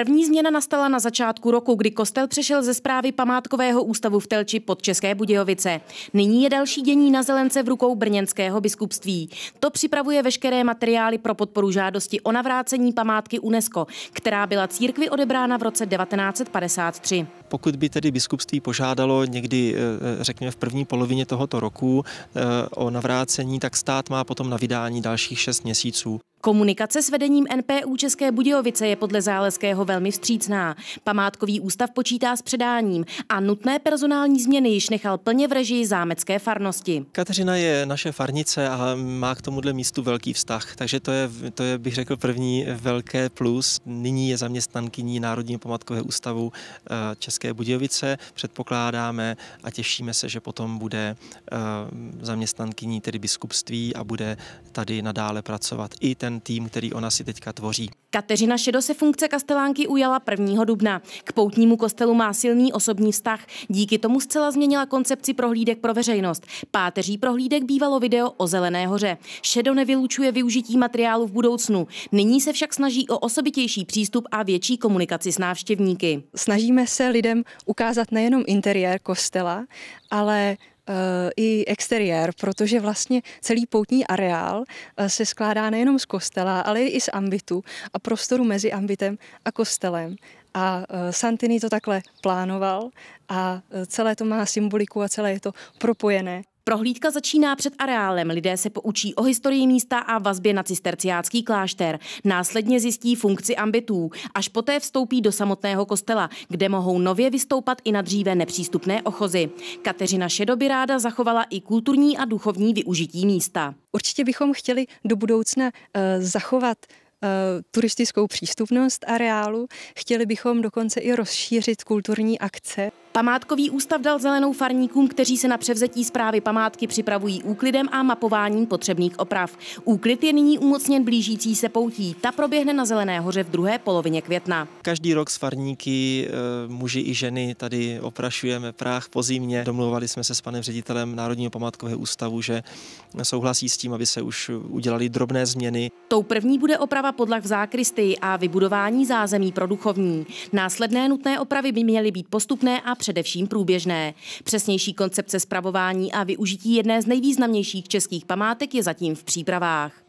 První změna nastala na začátku roku, kdy kostel přešel ze zprávy památkového ústavu v Telči pod České Budějovice. Nyní je další dění na Zelence v rukou brněnského biskupství. To připravuje veškeré materiály pro podporu žádosti o navrácení památky UNESCO, která byla církvi odebrána v roce 1953. Pokud by tedy biskupství požádalo někdy, eh, eh, řekněme, v první polovině tohoto roku eh, o navrácení, tak stát má potom na vydání dalších šest měsíců. Komunikace s vedením NPU České Budějovice je podle Záleského velmi vstřícná. Památkový ústav počítá s předáním a nutné personální změny již nechal plně v režii zámecké farnosti. Kateřina je naše farnice a má k tomuhle místu velký vztah, takže to je, to je bych řekl, první velké plus. Nyní je zaměstnankyní Národního památkového ústavu eh, České Budějovice. Předpokládáme a těšíme se, že potom bude eh, zaměstnankyní tedy biskupství a bude tady nadále pracovat i ten tým, který ona si teďka tvoří. Kateřina Šedo se funkce kastelánky ujala 1. dubna. K poutnímu kostelu má silný osobní vztah. Díky tomu zcela změnila koncepci prohlídek pro veřejnost. Páteří prohlídek bývalo video o Zelené hoře. Šedo nevylučuje využití materiálu v budoucnu. Nyní se však snaží o osobitější přístup a větší komunikaci s návštěvníky. Snažíme se lidem ukázat nejenom interiér kostela, ale i exteriér, protože vlastně celý poutní areál eh, se skládá nejenom z kostela, ale i z ambitu a prostoru mezi ambitem a kostelem. A eh, Santini to takhle plánoval a eh, celé to má symboliku a celé je to propojené. Prohlídka začíná před areálem. Lidé se poučí o historii místa a vazbě na cisterciácký klášter. Následně zjistí funkci ambitů. Až poté vstoupí do samotného kostela, kde mohou nově vystoupat i na dříve nepřístupné ochozy. Kateřina Šedoby ráda zachovala i kulturní a duchovní využití místa. Určitě bychom chtěli do budoucna uh, zachovat eh, turistickou přístupnost areálu. Chtěli bychom dokonce i rozšířit kulturní akce. Památkový ústav dal zelenou farníkům, kteří se na převzetí zprávy památky připravují úklidem a mapováním potřebných oprav. Úklid je nyní umocněn blížící se poutí. Ta proběhne na Zelené hoře v druhé polovině května. Každý rok s farníky, eh, muži i ženy, tady oprašujeme práh po zimě. Domluvali jsme se s panem ředitelem Národního památkového ústavu, že souhlasí s tím, aby se už udělali drobné změny. Tou první bude oprava podlah v zákristy a vybudování zázemí pro duchovní. Následné nutné opravy by měly být postupné a především průběžné. Přesnější koncepce zpravování a využití jedné z nejvýznamnějších českých památek je zatím v přípravách.